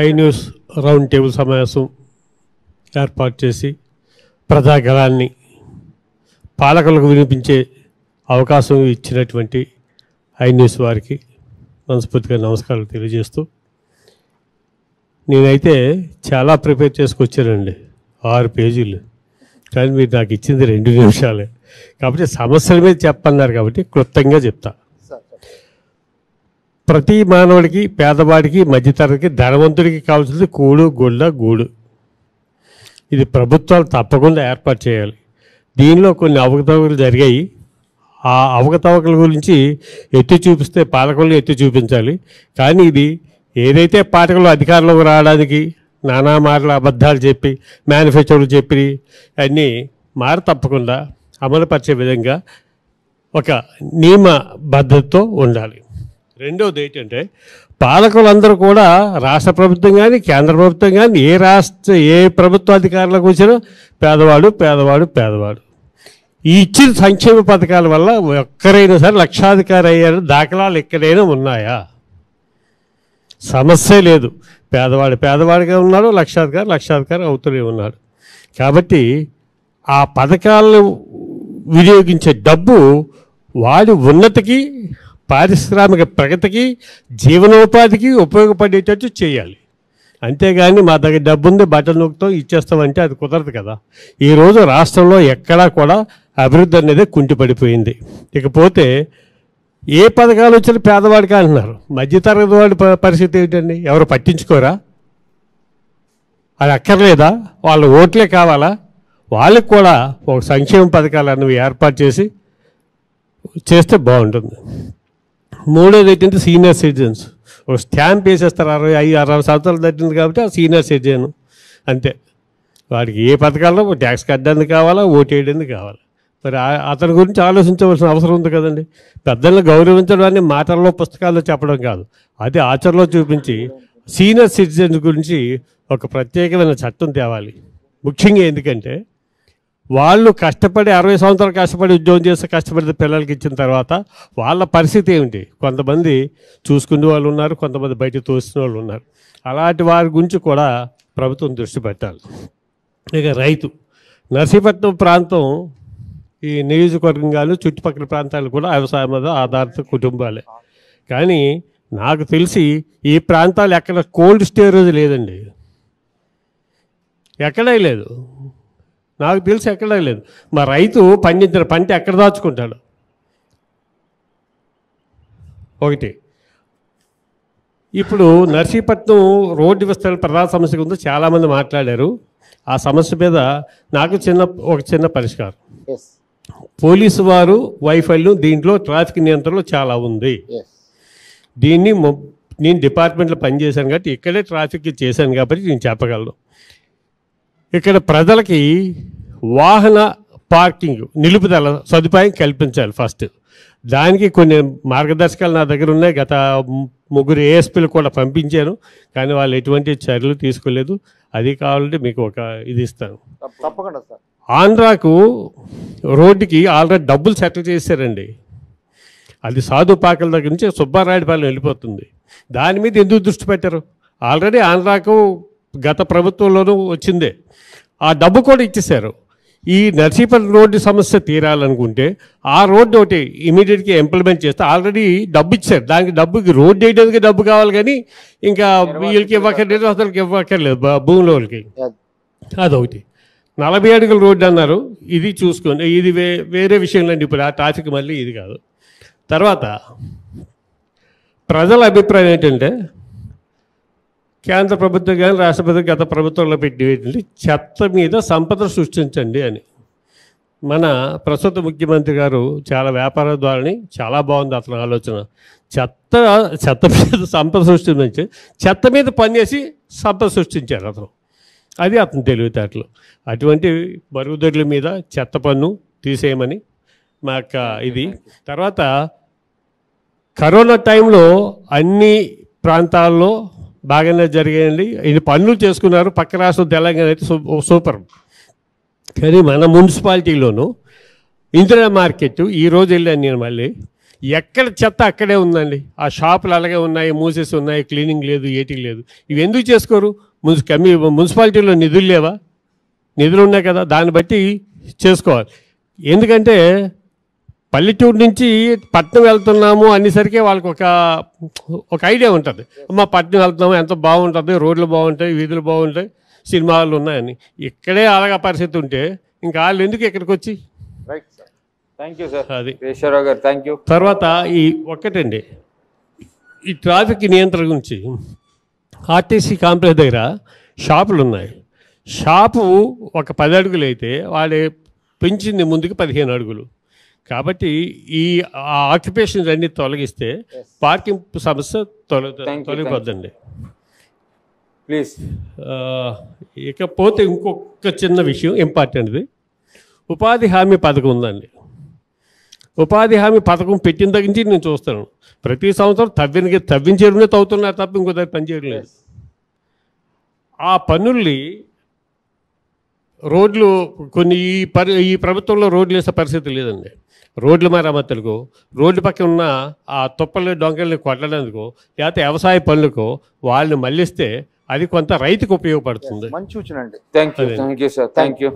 I news round table సమావేశం ఏర్పాటు చేసి ప్రజాగలాన్ని పాలకులకు వినిపించే అవకాశం ఇచ్చినటువంటి ఐ న్యూస్ వారికి మనస్ఫూర్తిగా నమస్కారాలు తెలియజేస్తూ నేనైతే చాలా ప్రిపేర్ చేసుకొచ్చానండి ఆరు పేజీలు కానీ మీరు నాకు ఇచ్చింది రెండు నిమిషాలే కాబట్టి సమస్యల మీద చెప్పన్నారు కాబట్టి క్లుప్తంగా చెప్తాను ప్రతి మానవుడికి పేదవాడికి మధ్యతరగతికి ధనవంతుడికి కావాల్సింది కూడు గుళ్ళ గూడు ఇది ప్రభుత్వాలు తప్పకుండా ఏర్పాటు చేయాలి దీనిలో కొన్ని అవకతవకలు జరిగాయి ఆ అవకతవకల గురించి ఎత్తి చూపిస్తే పాలకులను ఎత్తి చూపించాలి కానీ ఇది ఏదైతే పాఠకులు అధికారంలోకి రావడానికి నానా మార్ల అబద్ధాలు చెప్పి మేనిఫెస్టోలు చెప్పి అన్నీ మారు తప్పకుండా అమలుపరిచే విధంగా ఒక నియమ బద్ధతతో ఉండాలి రెండవది ఏంటంటే పాలకులందరూ కూడా రాష్ట్ర ప్రభుత్వం కానీ కేంద్ర ప్రభుత్వం కానీ ఏ రాష్ట్ర ఏ ప్రభుత్వ అధికారులకు వచ్చినా పేదవాడు పేదవాడు పేదవాడు ఈ ఇచ్చిన సంక్షేమ పథకాల వల్ల ఒక్కరైనా సరే లక్షాధికారి అయ్యారు దాఖలాలు ఎక్కడైనా ఉన్నాయా సమస్య లేదు పేదవాడు పేదవాడిగా ఉన్నాడు లక్షాధికారి లక్షాధికారి అవుతూనే ఉన్నాడు కాబట్టి ఆ పథకాలను వినియోగించే డబ్బు వాడి ఉన్నతికి పారిశ్రామిక ప్రగతికి జీవనోపాధికి ఉపయోగపడేటట్టు చేయాలి అంతేగాని మా దగ్గర డబ్బు ఉంది బట్టలు నొక్కుతో ఇచ్చేస్తామంటే అది కుదరదు కదా ఈరోజు రాష్ట్రంలో ఎక్కడా కూడా అభివృద్ధి అనేది కుంటిపడిపోయింది ఇకపోతే ఏ పథకాలు వచ్చినా పేదవాడికి అంటున్నారు మధ్యతరగతి వాడి పరిస్థితి ఏంటండి ఎవరు పట్టించుకోరా అది అక్కర్లేదా వాళ్ళ ఓట్లే కావాలా వాళ్ళకి కూడా ఒక సంక్షేమ పథకాలు అనేవి ఏర్పాటు చేసి చేస్తే బాగుంటుంది మూడోది ఏంటంటే సీనియర్ సిటిజన్స్ ఒక స్టాంప్ వేసేస్తారు అరవై ఐదు అరవై సంవత్సరాలు తట్టింది కాబట్టి ఆ సీనియర్ సిటిజన్ అంతే వాడికి ఏ పథకాల్లో ట్యాక్స్ కట్టడానికి కావాలా ఓటు వేయడానికి కావాలి మరి అతని గురించి ఆలోచించవలసిన అవసరం ఉంది కదండి పెద్దలను గౌరవించడం అని మాటల్లో పుస్తకాల్లో చెప్పడం కాదు అది ఆచరణలో చూపించి సీనియర్ సిటిజన్స్ గురించి ఒక ప్రత్యేకమైన చట్టం తేవాలి ముఖ్యంగా ఎందుకంటే వాళ్ళు కష్టపడి అరవై సంవత్సరాలు కష్టపడి ఉద్యోగం చేసి కష్టపడి పిల్లలకి ఇచ్చిన తర్వాత వాళ్ళ పరిస్థితి ఏమిటి కొంతమంది చూసుకునే వాళ్ళు ఉన్నారు కొంతమంది బయట తోసిన వాళ్ళు ఉన్నారు అలాంటి వారి గురించి కూడా ప్రభుత్వం దృష్టి పెట్టాలి ఇక రైతు నర్సీపట్నం ప్రాంతం ఈ నియోజకవర్గాలు చుట్టుపక్కల ప్రాంతాలు కూడా వ్యవసాయం మీద ఆధారిత కుటుంబాలే కానీ నాకు తెలిసి ఈ ప్రాంతాలు ఎక్కడ కోల్డ్ స్టోరేజ్ లేదండి ఎక్కడే లేదు నాకు తెలిసి ఎక్కడా లేదు మా రైతు పండించిన పంట ఎక్కడ దాచుకుంటాడు ఒకటి ఇప్పుడు నర్సీపట్నం రోడ్డు విస్తరణ ప్రధాన సమస్య గురించి చాలామంది మాట్లాడారు ఆ సమస్య మీద నాకు చిన్న ఒక చిన్న పరిష్కారం పోలీసు వారు వైఫల్యం దీంట్లో ట్రాఫిక్ నియంత్రణలో చాలా ఉంది దీన్ని నేను డిపార్ట్మెంట్లో పనిచేశాను కాబట్టి ఇక్కడే ట్రాఫిక్ చేశాను కాబట్టి నేను చెప్పగలను ఇక్కడ ప్రజలకి వాహన పార్కింగ్ నిలుపుదల సదుపాయం కల్పించాలి ఫస్ట్ దానికి కొన్ని మార్గదర్శకాలు నా దగ్గర ఉన్నాయి గత ముగ్గురు ఏఎస్పీలు కూడా పంపించాను కానీ వాళ్ళు ఎటువంటి చర్యలు తీసుకోలేదు అది కావాలంటే మీకు ఒక ఇది ఇస్తాను తప్పకుండా సార్ ఆంధ్రాకు రోడ్డుకి ఆల్రెడీ డబ్బులు సెటిల్ చేశారండి అది సాధుపాకల దగ్గర నుంచి సుబ్బారాయుడిపాలెం వెళ్ళిపోతుంది దాని మీద ఎందుకు దృష్టి పెట్టారు ఆల్రెడీ ఆంధ్రాకు గత ప్రభుత్వంలోనూ వచ్చిందే ఆ డబ్బు కూడా ఇచ్చేశారు ఈ నర్సీపల్ రోడ్డు సమస్య తీరాలనుకుంటే ఆ రోడ్డు ఒకటి ఇమీడియట్గా ఇంప్లిమెంట్ చేస్తే ఆల్రెడీ డబ్బు ఇచ్చారు దానికి డబ్బుకి రోడ్డు వేయడానికి డబ్బు కావాలి కానీ ఇంకా వీళ్ళకి ఇవ్వక్కర్లేదు అసలుకి ఇవ్వక్కర్లేదు వాళ్ళకి అదొకటి నలభై అడుగుల రోడ్డు అన్నారు ఇది చూసుకోండి ఇది వే వేరే విషయంలో ఇప్పుడు ఆ ట్రాఫిక్ మళ్ళీ ఇది కాదు తర్వాత ప్రజల అభిప్రాయం ఏంటంటే కేంద్ర ప్రభుత్వం కానీ రాష్ట్రపతి గత ప్రభుత్వంలో పెట్టేటండి చెత్త మీద సంపద సృష్టించండి అని మన ప్రస్తుత ముఖ్యమంత్రి గారు చాలా వ్యాపార ద్వారాని చాలా బాగుంది అతని ఆలోచన చెత్త చెత్త మీద సంపద సృష్టించి చెత్త మీద పనిచేసి సంపద సృష్టించారు అతను అది అతని తెలివితేటలు అటువంటి మరుగుదొడ్ల మీద చెత్త పన్ను తీసేయమని మా యొక్క ఇది తర్వాత కరోనా టైంలో అన్ని ప్రాంతాల్లో బాగానే జరిగాయండి ఇది పనులు చేసుకున్నారు పక్క రాష్ట్రం తెలంగాణ అయితే సూపర్ కానీ మన మున్సిపాలిటీలోనూ ఇందిరా మార్కెట్ ఈరోజు వెళ్ళాను నేను మళ్ళీ ఎక్కడ చెత్త అక్కడే ఉందండి ఆ షాపులు అలాగే ఉన్నాయి మూసేసి ఉన్నాయి క్లీనింగ్ లేదు ఏటీ లేదు ఇవి ఎందుకు చేసుకోరు మున్సి కమ్మి మున్సిపాలిటీలో నిధులు లేవా నిధులు ఉన్నాయి కదా దాన్ని బట్టి చేసుకోవాలి ఎందుకంటే పల్లెటూరు నుంచి పట్నం వెళ్తున్నాము అనేసరికి వాళ్ళకి ఒక ఒక ఐడియా ఉంటుంది అమ్మ పట్నం వెళ్తున్నాము ఎంత బాగుంటుంది రోడ్లు బాగుంటాయి వీధులు బాగుంటాయి సినిమాలు ఉన్నాయని ఇక్కడే అలాగా పరిస్థితి ఉంటే ఇంకా వాళ్ళు ఎందుకు ఇక్కడికి వచ్చి థ్యాంక్ యూ సార్ అది థ్యాంక్ యూ తర్వాత ఈ ఒక్కటండి ఈ ట్రాఫిక్ నియంత్రణ గురించి ఆర్టీసీ కాంప్లెక్స్ దగ్గర షాపులు ఉన్నాయి షాపు ఒక పది అడుగులు అయితే వాళ్ళు పెంచింది ముందుకు పదిహేను అడుగులు కాబట్టి ఈ ఆక్యుపేషన్స్ అన్ని తొలగిస్తే పార్కింగ్ సమస్య తొలగిపోద్దండి ప్లీజ్ ఇకపోతే ఇంకొక చిన్న విషయం ఇంపార్టెంట్ది ఉపాధి హామీ పథకం ఉందండి ఉపాధి హామీ పథకం పెట్టిన దగ్గర నుంచి నేను చూస్తాను ప్రతి సంవత్సరం తవ్విన తవ్వించేరునే తవ్వుతున్నారు తప్ప ఇంకో దగ్గర పనిచేయలేదు ఆ పనుల్ని రోడ్లు కొన్ని ఈ పరి ఈ ప్రభుత్వంలో రోడ్లు వేసే పరిస్థితి లేదండి రోడ్ల మరమ్మతులకు రోడ్ల పక్కన ఉన్న ఆ తుప్పల్ని డొంకల్ని కొట్టడందుకు లేకపోతే వ్యవసాయ పనులకు వాళ్ళని మళ్ళిస్తే అది కొంత రైతుకు ఉపయోగపడుతుంది మంచి సూచన అండి thank you thank you sir thank you